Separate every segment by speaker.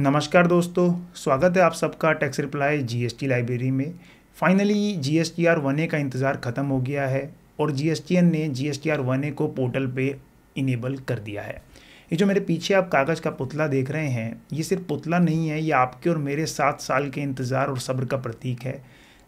Speaker 1: नमस्कार दोस्तों स्वागत है आप सबका टैक्स रिप्लाई जीएसटी लाइब्रेरी में finally G S T R one A का इंतज़ार ख़त्म हो गया है और जी एस टी एन ने G S T R one A को पोर्टल पे इनेबल कर दिया है ये जो मेरे पीछे आप कागज़ का पुतला देख रहे हैं ये सिर्फ पुतला नहीं है ये आपके और मेरे सात साल के इंतज़ार और सब्र का प्रतीक है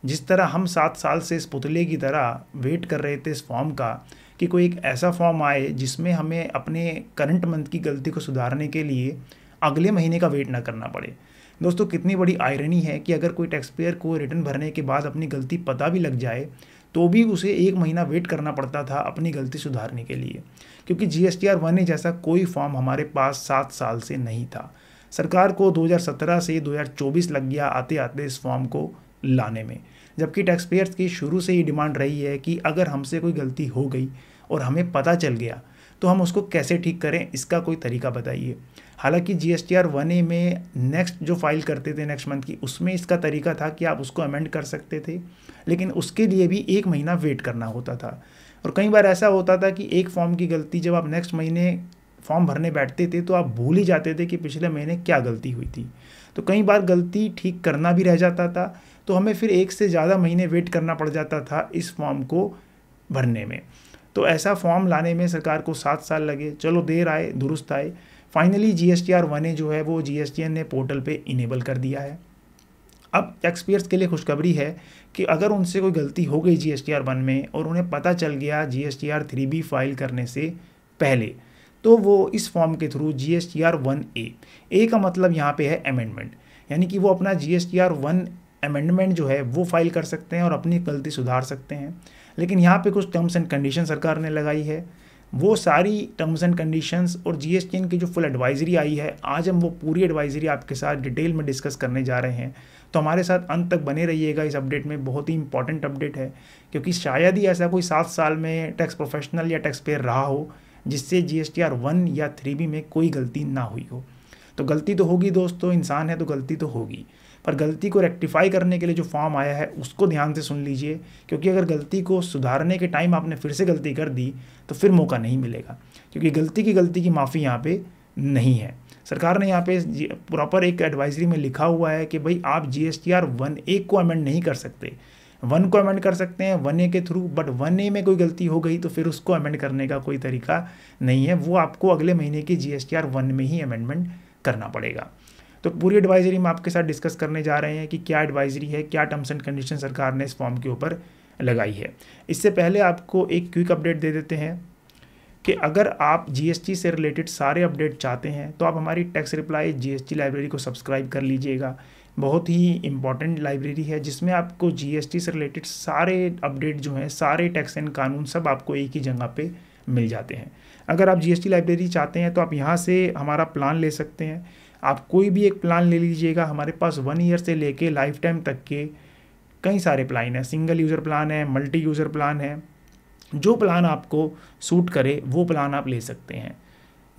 Speaker 1: जिस तरह हम सात साल से इस पुतले की तरह वेट कर रहे थे इस फॉर्म का कि कोई एक ऐसा फॉर्म आए जिसमें हमें अपने करंट मंथ की गलती को सुधारने के लिए अगले महीने का वेट ना करना पड़े दोस्तों कितनी बड़ी आयरनी है कि अगर कोई टैक्स पेयर को रिटर्न भरने के बाद अपनी गलती पता भी लग जाए तो भी उसे एक महीना वेट करना पड़ता था अपनी गलती सुधारने के लिए क्योंकि जी एस आर वन जैसा कोई फॉर्म हमारे पास सात साल से नहीं था सरकार को 2017 से 2024 लग गया आते आते इस फॉर्म को लाने में जबकि टैक्स पेयर्स की शुरू से ही डिमांड रही है कि अगर हमसे कोई गलती हो गई और हमें पता चल गया तो हम उसको कैसे ठीक करें इसका कोई तरीका बताइए हालांकि G S T R one A में नेक्स्ट जो फाइल करते थे नेक्स्ट मंथ की उसमें इसका तरीका था कि आप उसको अमेंड कर सकते थे लेकिन उसके लिए भी एक महीना वेट करना होता था और कई बार ऐसा होता था कि एक फॉर्म की गलती जब आप नेक्स्ट महीने फॉर्म भरने बैठते थे तो आप भूल ही जाते थे कि पिछले महीने क्या गलती हुई थी तो कई बार गलती ठीक करना भी रह जाता था तो हमें फिर एक से ज़्यादा महीने वेट करना पड़ जाता था इस फॉर्म को भरने में तो ऐसा फॉर्म लाने में सरकार को सात साल लगे चलो देर आए दुरुस्त आए finally G S T R one A जो है वो जी एस टी एन ने पोर्टल पर इनेबल कर दिया है अब टैक्सपेयर्स के लिए खुशखबरी है कि अगर उनसे कोई गलती हो गई G S T R one में और उन्हें पता चल गया G S T R three B file करने से पहले तो वो इस फॉर्म के through G S T R one A A का मतलब यहाँ पे है अमेंडमेंट यानी कि वो अपना G S T R one amendment जो है वो फाइल कर सकते हैं और अपनी गलती सुधार सकते हैं लेकिन यहाँ पे कुछ टर्म्स एंड कंडीशन सरकार ने लगाई है वो सारी टर्म्स एंड कंडीशंस और जी एस की जो फुल एडवाइजरी आई है आज हम वो पूरी एडवाइजरी आपके साथ डिटेल में डिस्कस करने जा रहे हैं तो हमारे साथ अंत तक बने रहिएगा इस अपडेट में बहुत ही इंपॉर्टेंट अपडेट है क्योंकि शायद ही ऐसा कोई सात साल में टैक्स प्रोफेशनल या टैक्स पेयर रहा हो जिससे जी एस वन या थ्री बी में कोई गलती ना हुई हो तो गलती तो होगी दोस्तों इंसान है तो गलती तो होगी पर गलती को रेक्टिफाई करने के लिए जो फॉर्म आया है उसको ध्यान से सुन लीजिए क्योंकि अगर गलती को सुधारने के टाइम आपने फिर से गलती कर दी तो फिर मौका नहीं मिलेगा क्योंकि गलती की गलती की माफ़ी यहाँ पर नहीं है सरकार ने यहाँ पे प्रॉपर एक एडवाइजरी में लिखा हुआ है कि भाई आप G S T R one A को अमेंड नहीं कर सकते वन को अमेंड कर सकते हैं वन ए के थ्रू बट वन ए में कोई गलती हो गई तो फिर उसको अमेंड करने का कोई तरीका नहीं है वो आपको अगले महीने की G S T R one में ही अमेंडमेंट करना पड़ेगा तो पूरी एडवाइजरी हम आपके साथ डिस्कस करने जा रहे हैं कि क्या एडवाइजरी है क्या टर्म्स एंड कंडीशन सरकार ने इस फॉर्म के ऊपर लगाई है इससे पहले आपको एक क्विक अपडेट दे देते हैं कि अगर आप जीएसटी से रिलेटेड सारे अपडेट चाहते हैं तो आप हमारी टैक्स रिप्लाई जीएसटी लाइब्रेरी को सब्सक्राइब कर लीजिएगा बहुत ही इंपॉर्टेंट लाइब्रेरी है जिसमें आपको जीएसटी से रिलेटेड सारे अपडेट जो हैं सारे टैक्स एंड कानून सब आपको एक ही जगह पे मिल जाते हैं अगर आप जीएसटी लाइब्रेरी चाहते हैं तो आप यहाँ से हमारा प्लान ले सकते हैं आप कोई भी एक प्लान ले लीजिएगा हमारे पास वन ईयर से लेके लाइफ टाइम तक के कई सारे प्लान हैं सिंगल यूज़र प्लान है मल्टी यूज़र प्लान है जो प्लान आपको सूट करे वो प्लान आप ले सकते हैं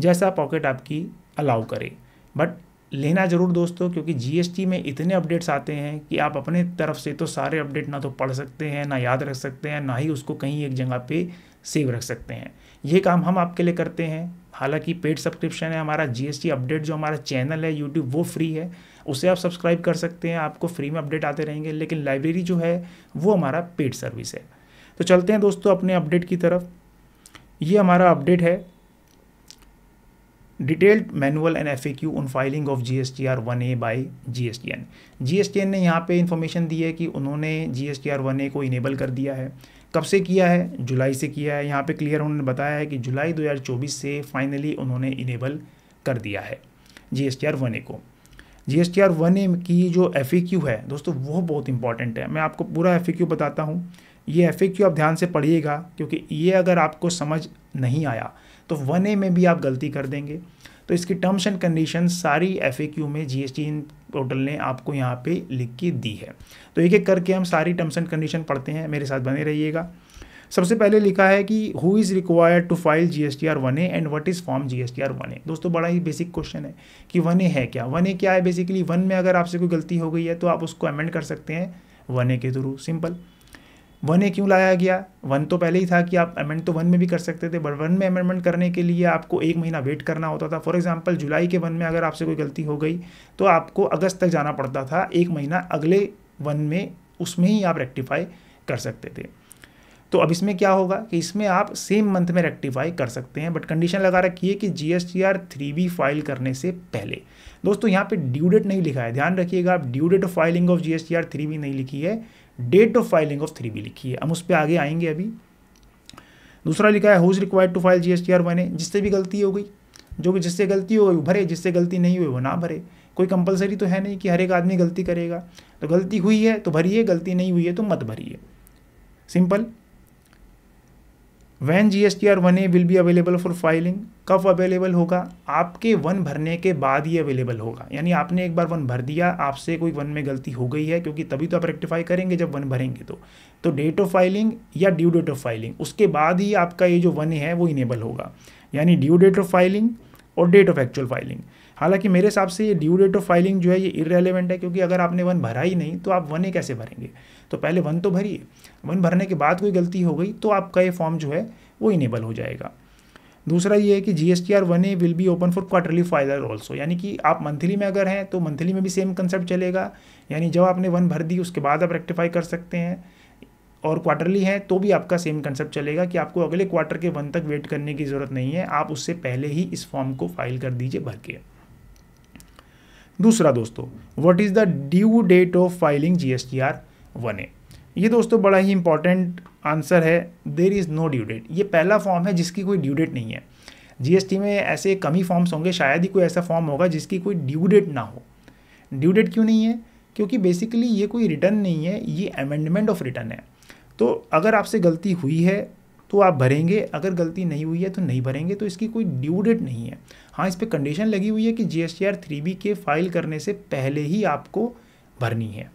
Speaker 1: जैसा पॉकेट आपकी अलाउ करे बट लेना ज़रूर दोस्तों क्योंकि जीएसटी में इतने अपडेट्स आते हैं कि आप अपने तरफ से तो सारे अपडेट ना तो पढ़ सकते हैं ना याद रख सकते हैं ना ही उसको कहीं एक जगह पे सेव रख सकते हैं ये काम हम आपके लिए करते हैं हालांकि पेड सब्सक्रिप्शन है हमारा जीएसटी अपडेट जो हमारा चैनल है यूट्यूब वो फ्री है उसे आप सब्सक्राइब कर सकते हैं आपको फ्री में अपडेट आते रहेंगे लेकिन लाइब्रेरी जो है वो हमारा पेड सर्विस है तो चलते हैं दोस्तों अपने अपडेट की तरफ ये हमारा अपडेट है detailed manual and F A Q on filing of G S T R one A by G S T N G S T N ने यहाँ पे इन्फॉर्मेशन दी है कि उन्होंने G S T R one A को enable कर दिया है कब से किया है जुलाई से किया है यहाँ पे क्लियर उन्होंने बताया है कि जुलाई 2024 से फाइनली उन्होंने इनेबल कर दिया है G S T R one A को G S T R one A की जो एफ ए क्यू है दोस्तों वो बहुत इंपॉर्टेंट है मैं आपको पूरा एफ ए क्यू बताता हूँ ये एफ ए क्यू आप ध्यान से पढ़िएगा क्योंकि ये अगर आपको समझ नहीं आया तो वन ए में भी आप गलती कर देंगे तो इसकी टर्म्स एंड कंडीशन सारी एफ में जी एस पोर्टल ने आपको यहाँ पे लिख के दी है तो एक एक करके हम सारी टर्म्स एंड कंडीशन पढ़ते हैं मेरे साथ बने रहिएगा सबसे पहले लिखा है कि who is required to file G S T R one A and what is form G S T R one A दोस्तों बड़ा ही बेसिक क्वेश्चन है कि वन ए है क्या वन ए क्या है बेसिकली वन में अगर आपसे कोई गलती हो गई है तो आप उसको अमेंड कर सकते हैं वन ए के थ्रू सिंपल वन ए क्यों लाया गया वन तो पहले ही था कि आप अमेंड तो वन में भी कर सकते थे बट वन में अमेंडमेंट करने के लिए आपको एक महीना वेट करना होता था फॉर एग्जांपल जुलाई के वन में अगर आपसे कोई गलती हो गई तो आपको अगस्त तक जाना पड़ता था एक महीना अगले वन में उसमें ही आप रेक्टिफाई कर सकते थे तो अब इसमें क्या होगा कि इसमें आप सेम मंथ में रेक्टिफाई कर सकते हैं बट कंडीशन लगा रखी है कि G S T R three B file करने से पहले दोस्तों यहाँ पे ड्यू डेट नहीं लिखा है ध्यान रखिएगा आप due date of filing of G S T R three B नहीं लिखी है date of filing of three B लिखी है हम उस पर आगे आएंगे अभी दूसरा लिखा है is required to file G S T R मैंने जिससे भी गलती हो गई जो कि जिससे गलती हो गई भरे जिससे गलती नहीं हुई वो ना भरे कोई कंपलसरी तो है नहीं कि हर एक आदमी गलती करेगा तो गलती हुई है तो भरिए गलती नहीं हुई है तो मत भरिए simple when G S T R one A will be available for filing कब अवेलेबल होगा आपके वन भरने के बाद ही अवेलेबल होगा यानी आपने एक बार वन भर दिया आपसे कोई वन में गलती हो गई है क्योंकि तभी तो आप रेक्टिफाई करेंगे जब वन भरेंगे तो तो डेट ऑफ फाइलिंग या ड्यू डेट ऑफ फाइलिंग उसके बाद ही आपका ये जो वन है वो इनेबल होगा यानी ड्यू डेट ऑफ फाइलिंग और डेट ऑफ एक्चुअल फाइलिंग हालांकि मेरे हिसाब से ये ड्यू डेट ऑफ फाइलिंग जो है ये इरेलीवेंट है क्योंकि अगर आपने वन भरा ही नहीं तो आप वन ही कैसे भरेंगे तो पहले वन तो भरिए वन भरने के बाद कोई गलती हो गई तो आपका ये फॉर्म जो है वो इनेबल हो जाएगा दूसरा ये है कि G S T R one A will be open for quarterly filer also यानी कि आप मंथली में अगर हैं तो मंथली में भी सेम कंसेप्ट चलेगा यानी जब आपने वन भर दी उसके बाद आप रेक्टिफाई कर सकते हैं और क्वार्टरली है तो भी आपका सेम कंसेप्ट चलेगा कि आपको अगले क्वार्टर के वन तक वेट करने की ज़रूरत नहीं है आप उससे पहले ही इस फॉर्म को फाइल कर दीजिए भर के दूसरा दोस्तों what is the due date of filing G S T R one A ये दोस्तों बड़ा ही इंपॉर्टेंट आंसर है there is no due date ये पहला फॉर्म है जिसकी कोई ड्यू डेट नहीं है जीएसटी में ऐसे कम ही फॉर्म्स होंगे शायद ही कोई ऐसा फॉर्म होगा जिसकी कोई ड्यू डेट ना हो ड्यू डेट क्यों नहीं है क्योंकि बेसिकली ये कोई रिटर्न नहीं है ये अमेंडमेंट ऑफ रिटर्न है तो अगर आपसे गलती हुई है तो आप भरेंगे अगर गलती नहीं हुई है तो नहीं भरेंगे तो इसकी कोई ड्यू डेट नहीं है हाँ इस पर कंडीशन लगी हुई है कि जी एस टी के फाइल करने से पहले ही आपको भरनी है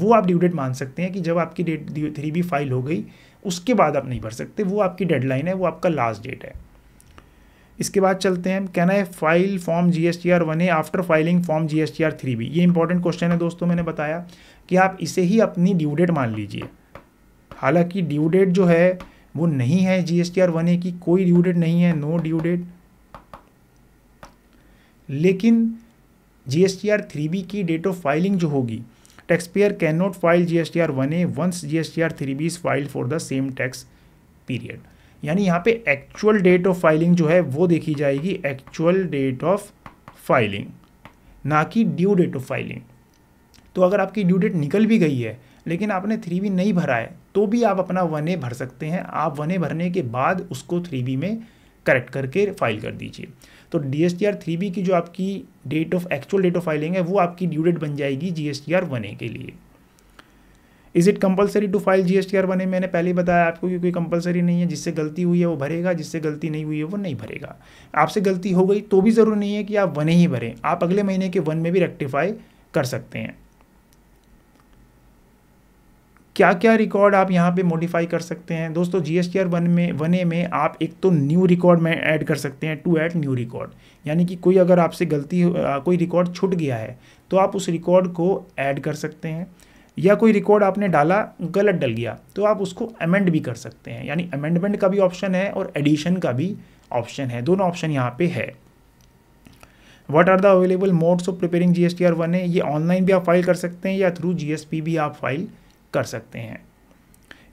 Speaker 1: वो आप ड्यू डेट मान सकते हैं कि जब आपकी डेट थ्री बी फाइल हो गई उसके बाद आप नहीं भर सकते वो आपकी डेडलाइन है वो आपका लास्ट डेट है इसके बाद चलते हैं can I file form G S T R one A after filing form G S T R three B ये इंपॉर्टेंट क्वेश्चन है दोस्तों मैंने बताया कि आप इसे ही अपनी ड्यू डेट मान लीजिए हालांकि ड्यू डेट जो है वो नहीं है जीएसटी आर वन ए की कोई ड्यू डेट नहीं है नो ड्यू डेट लेकिन G S T R three B की डेट ऑफ फाइलिंग जो होगी tax payer can not file G S T R one A once G S T R three B is file for the same tax period यानी यहाँ पे actual date of filing जो है वो देखी जाएगी एक्चुअल डेट ऑफ फाइलिंग ना कि ड्यू डेट ऑफ फाइलिंग तो अगर आपकी ड्यू डेट निकल भी गई है लेकिन आपने थ्री बी नहीं भरा है तो भी आप अपना वन ए भर सकते हैं आप वन ए भरने के बाद उसको थ्री बी में करेक्ट करके फाइल कर दीजिए तो D S T R three B की जो आपकी date of actual date of filing है वो आपकी ड्यू डेट बन जाएगी G S T R one A के लिए is it compulsory to file G S T R one A मैंने पहले ही बताया आपको कि कोई कंपलसरी नहीं है जिससे गलती हुई है वो भरेगा जिससे गलती नहीं हुई है वो नहीं भरेगा आपसे गलती हो गई तो भी ज़रूरी नहीं है कि आप वन ही भरें आप अगले महीने के वन में भी रेक्टिफाई कर सकते हैं क्या क्या रिकॉर्ड आप यहाँ पे मॉडिफाई कर सकते हैं दोस्तों G S T R one में वन ए में आप एक तो न्यू रिकॉर्ड में ऐड कर सकते हैं टू ऐड न्यू रिकॉर्ड यानी कि कोई अगर आपसे गलती कोई रिकॉर्ड छूट गया है तो आप उस रिकॉर्ड को ऐड कर सकते हैं या कोई रिकॉर्ड आपने डाला गलत डल गया तो आप उसको अमेंड भी कर सकते हैं यानी अमेंडमेंट का भी ऑप्शन है और एडिशन का भी ऑप्शन है दोनों ऑप्शन यहाँ पे है what are the available modes of preparing G S T R one है ये ऑनलाइन भी आप फाइल कर सकते हैं या थ्रू जी एस पी भी आप फाइल कर सकते हैं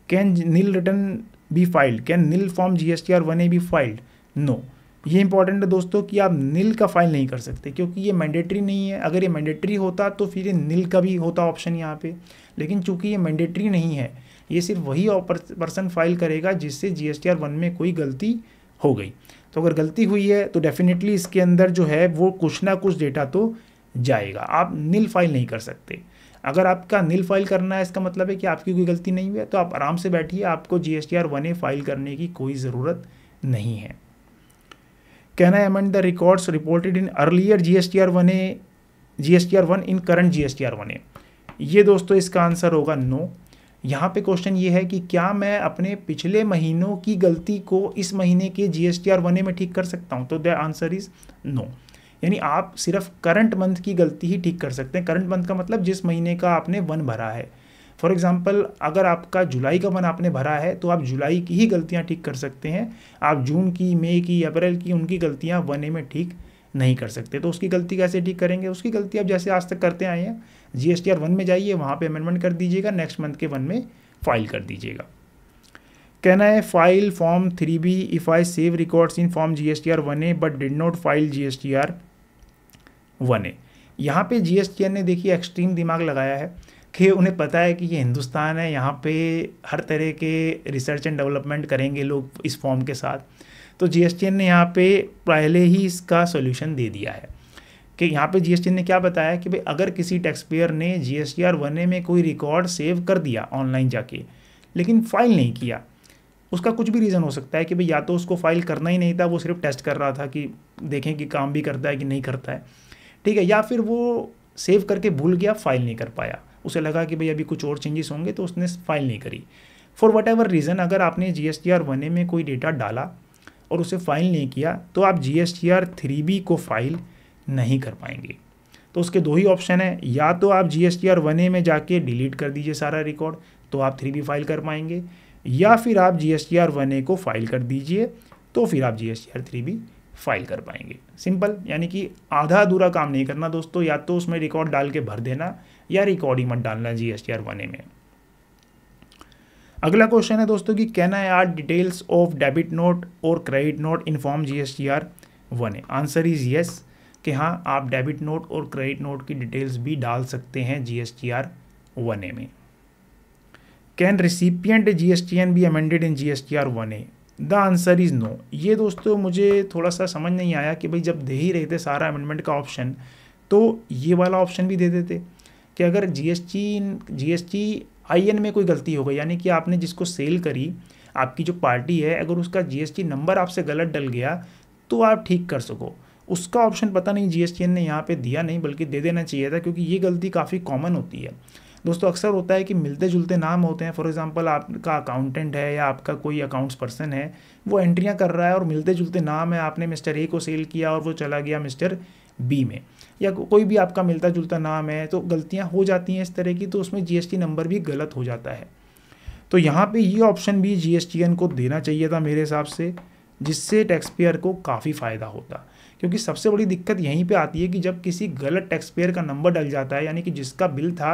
Speaker 1: can nil return be filed can nil form G S T R one A be filed no ये इंपॉर्टेंट है दोस्तों कि आप नील का फाइल नहीं कर सकते क्योंकि ये मैंडेटरी नहीं है अगर ये मैंडेटरी होता तो फिर ये नील का भी होता ऑप्शन यहाँ पे लेकिन चूंकि ये मैंडेटरी नहीं है ये सिर्फ वही पर्सन फाइल करेगा जिससे G S T R one में कोई गलती हो गई तो अगर गलती हुई है तो डेफिनेटली इसके अंदर जो है वो कुछ ना कुछ डेटा तो जाएगा आप नील फाइल नहीं कर सकते अगर आपका नील फाइल करना है इसका मतलब है कि आपकी कोई गलती नहीं हुई है तो आप आराम से बैठिए आपको जी एस फाइल करने की कोई ज़रूरत नहीं है can I amend the records reported in earlier G S T R one A G S T R one in current G S T R one A ये दोस्तों इसका आंसर होगा नो यहाँ पे क्वेश्चन ये है कि क्या मैं अपने पिछले महीनों की गलती को इस महीने के G S T R one A में ठीक कर सकता हूँ तो द आंसर इज़ नो यानी आप सिर्फ करंट मंथ की गलती ही ठीक कर सकते हैं करंट मंथ का मतलब जिस महीने का आपने वन भरा है फॉर एग्ज़ाम्पल अगर आपका जुलाई का वन आपने भरा है तो आप जुलाई की ही गलतियाँ ठीक कर सकते हैं आप जून की मई की अप्रैल की उनकी गलतियाँ वन ए में ठीक नहीं कर सकते तो उसकी गलती कैसे ठीक करेंगे उसकी गलती आप जैसे आज तक करते आए हैं G S T R one में जाइए वहाँ पे अमेंडमेंट कर दीजिएगा नेक्स्ट मंथ के वन में फाइल कर दीजिएगा कहना है file form three B if I save records in form G S T R one A but did not file G S T R A यहाँ पे जीएसटीएन ने देखिए एक्सट्रीम दिमाग लगाया है कि उन्हें पता है कि ये हिंदुस्तान है यहाँ पे हर तरह के रिसर्च एंड डेवलपमेंट करेंगे लोग इस फॉर्म के साथ तो जीएसटीएन ने यहाँ पे पहले ही इसका सोल्यूशन दे दिया है कि यहाँ पे जी ने क्या बताया कि भाई अगर किसी टैक्स पेयर ने जी एस टी में कोई रिकॉर्ड सेव कर दिया ऑनलाइन जाके लेकिन फाइल नहीं किया उसका कुछ भी रीज़न हो सकता है कि भाई या तो उसको फाइल करना ही नहीं था वो सिर्फ टेस्ट कर रहा था कि देखें कि काम भी करता है कि नहीं करता है ठीक है या फिर वो सेव करके भूल गया फाइल नहीं कर पाया उसे लगा कि भाई अभी कुछ और चेंजेस होंगे तो उसने फाइल नहीं करी फॉर वट एवर रीज़न अगर आपने G S T R one A में कोई डेटा डाला और उसे फाइल नहीं किया तो आप G S T R three B को फाइल नहीं कर पाएंगे तो उसके दो ही ऑप्शन है या तो आप G S T R one A में जाके डिलीट कर दीजिए सारा रिकॉर्ड तो आप थ्री बी फाइल कर पाएंगे या फिर आप G S T R one A को फाइल कर दीजिए तो फिर आप G S T R three B file कर पाएंगे सिंपल यानी कि आधा अधूरा काम नहीं करना दोस्तों या तो उसमें रिकॉर्ड डाल के भर देना या रिकॉर्ड ही मत डालना G S R one A में अगला क्वेश्चन है दोस्तों कि can I are details of debit note और credit note in form G S answer is yes कि हाँ आप डेबिट नोट और क्रेडिट नोट की डिटेल्स भी डाल सकते हैं G S R one A में can recipient G S T N be amended in G S T R one A the answer is no ये दोस्तों मुझे थोड़ा सा समझ नहीं आया कि भाई जब दे ही रहे थे सारा अमेंडमेंट का ऑप्शन तो ये वाला ऑप्शन भी दे देते कि अगर जी टी आई एन में कोई गलती हो गई यानी कि आपने जिसको सेल करी आपकी जो पार्टी है अगर उसका टी नंबर आपसे गलत डल गया तो आप ठीक कर सको उसका ऑप्शन पता नहीं एन ने यहाँ पे दिया नहीं बल्कि दे देना चाहिए था क्योंकि ये गलती काफ़ी कॉमन होती है दोस्तों अक्सर होता है कि मिलते जुलते नाम होते हैं फॉर एग्जांपल आपका अकाउंटेंट है या आपका कोई अकाउंट्स पर्सन है वो एंट्रियाँ कर रहा है और मिलते जुलते नाम है आपने मिस्टर ए को सेल किया और वो चला गया मिस्टर बी में या कोई भी आपका मिलता जुलता नाम है तो गलतियाँ हो जाती हैं इस तरह की तो उसमें टी नंबर भी गलत हो जाता है तो यहाँ पे ये ऑप्शन भी एन को देना चाहिए था मेरे हिसाब से जिससे टैक्स पेयर को काफ़ी फ़ायदा होता क्योंकि सबसे बड़ी दिक्कत यहीं पे आती है कि जब किसी गलत टैक्स पेयर का नंबर डल जाता है यानी कि जिसका बिल था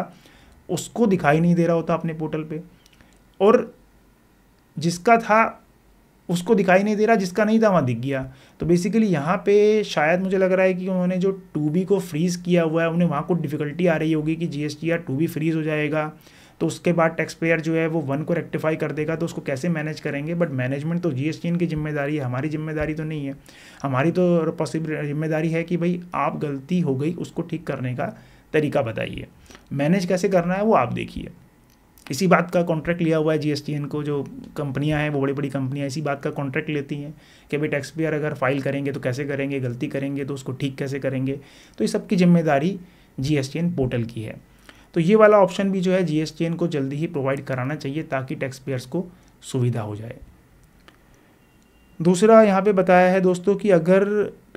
Speaker 1: उसको दिखाई नहीं दे रहा होता अपने पोर्टल पे और जिसका था उसको दिखाई नहीं दे रहा जिसका नहीं था वहाँ दिख गया तो बेसिकली यहाँ पे शायद मुझे लग रहा है कि उन्होंने जो टू बी को फ्रीज़ किया हुआ है उन्हें वहाँ कुछ डिफ़िकल्टी आ रही होगी कि जी एस टी या टू बी फ्रीज़ हो जाएगा तो उसके बाद टैक्स पेयर जो है वो वन को रेक्टिफाई कर देगा तो उसको कैसे मैनेज करेंगे बट मैनेजमेंट तो जी एस टी इनकी जिम्मेदारी है हमारी जिम्मेदारी तो नहीं है हमारी तो पॉसिबल जिम्मेदारी है कि भाई आप गलती हो गई उसको ठीक करने का तरीका बताइए मैनेज कैसे करना है वो आप देखिए इसी बात का कॉन्ट्रैक्ट लिया हुआ है जी को जो कंपनियां हैं वो बड़ी बड़ी कंपनियां इसी बात का कॉन्ट्रैक्ट लेती हैं कि भाई टैक्स पेयर अगर फाइल करेंगे तो कैसे करेंगे गलती करेंगे तो उसको ठीक कैसे करेंगे तो ये सबकी जिम्मेदारी जी पोर्टल की है तो ये वाला ऑप्शन भी जो है जी को जल्दी ही प्रोवाइड कराना चाहिए ताकि टैक्स पेयर्स को सुविधा हो जाए दूसरा यहाँ पे बताया है दोस्तों कि अगर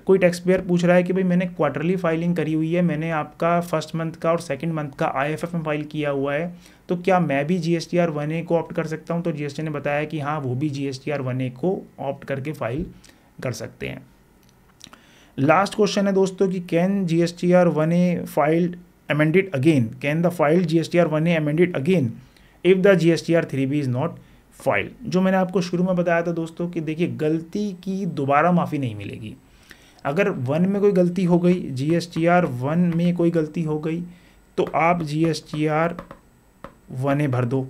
Speaker 1: कोई टैक्स पेयर पूछ रहा है कि भाई मैंने क्वार्टरली फाइलिंग करी हुई है मैंने आपका फर्स्ट मंथ का और सेकंड मंथ का आई एफ में फाइल किया हुआ है तो क्या मैं भी जी एस वन ए को ऑप्ट कर सकता हूँ तो जी ने बताया कि हाँ वो भी G S T R one A को ऑप्ट करके फाइल कर सकते हैं लास्ट क्वेश्चन है दोस्तों कि can G S T R one A filed R one A the again if the G S T R three B is not file जो मैंने आपको शुरू में बताया था दोस्तों कि देखिए गलती की दोबारा माफ़ी नहीं मिलेगी अगर वन में कोई गलती हो गई G S T R one में कोई गलती हो गई तो आप G S T R one A भर दो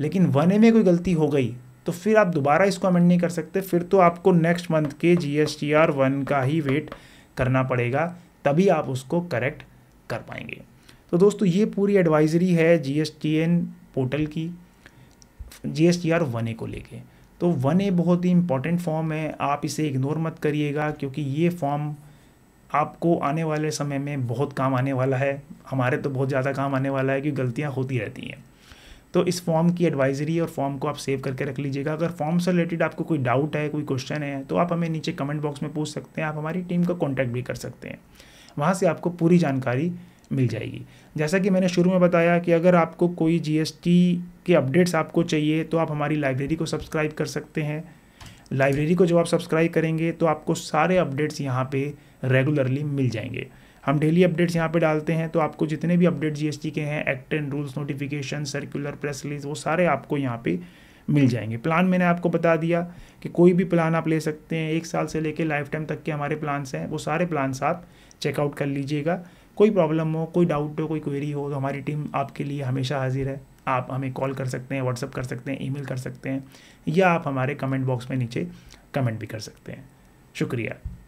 Speaker 1: लेकिन वन ए में कोई गलती हो गई तो फिर आप दोबारा इसको अमेंड नहीं कर सकते फिर तो आपको नेक्स्ट मंथ के G S T R one का ही वेट करना पड़ेगा तभी आप उसको करेक्ट कर पाएंगे तो दोस्तों ये पूरी एडवाइजरी है G S T N portal की G S T R one A को लेके तो वन ए बहुत ही इंपॉर्टेंट फॉर्म है आप इसे इग्नोर मत करिएगा क्योंकि ये फॉर्म आपको आने वाले समय में बहुत काम आने वाला है हमारे तो बहुत ज़्यादा काम आने वाला है क्योंकि गलतियाँ होती रहती हैं तो इस फॉर्म की एडवाइजरी और फॉर्म को आप सेव करके रख लीजिएगा अगर फॉर्म से रिलेटेड आपको कोई डाउट है कोई क्वेश्चन है तो आप हमें नीचे कमेंट बॉक्स में पूछ सकते हैं आप हमारी टीम का कॉन्टैक्ट भी कर सकते हैं वहाँ से आपको पूरी जानकारी मिल जाएगी जैसा कि मैंने शुरू में बताया कि अगर आपको कोई जीएसटी के अपडेट्स आपको चाहिए तो आप हमारी लाइब्रेरी को सब्सक्राइब कर सकते हैं लाइब्रेरी को जब आप सब्सक्राइब करेंगे तो आपको सारे अपडेट्स यहाँ पे रेगुलरली मिल जाएंगे हम डेली अपडेट्स यहाँ पे डालते हैं तो आपको जितने भी अपडेट जीएसटी के हैं act and rules notification circular press release वो सारे आपको यहाँ पे मिल जाएंगे प्लान मैंने आपको बता दिया कि कोई भी प्लान आप ले सकते हैं एक साल से लेकर लाइफ टाइम तक के हमारे प्लान्स हैं वो सारे प्लान्स आप चेकआउट कर लीजिएगा कोई प्रॉब्लम हो कोई डाउट हो कोई क्वेरी हो तो हमारी टीम आपके लिए हमेशा हाजिर है आप हमें कॉल कर सकते हैं व्हाट्सअप कर सकते हैं ई कर सकते हैं या आप हमारे कमेंट बॉक्स में नीचे कमेंट भी कर सकते हैं शुक्रिया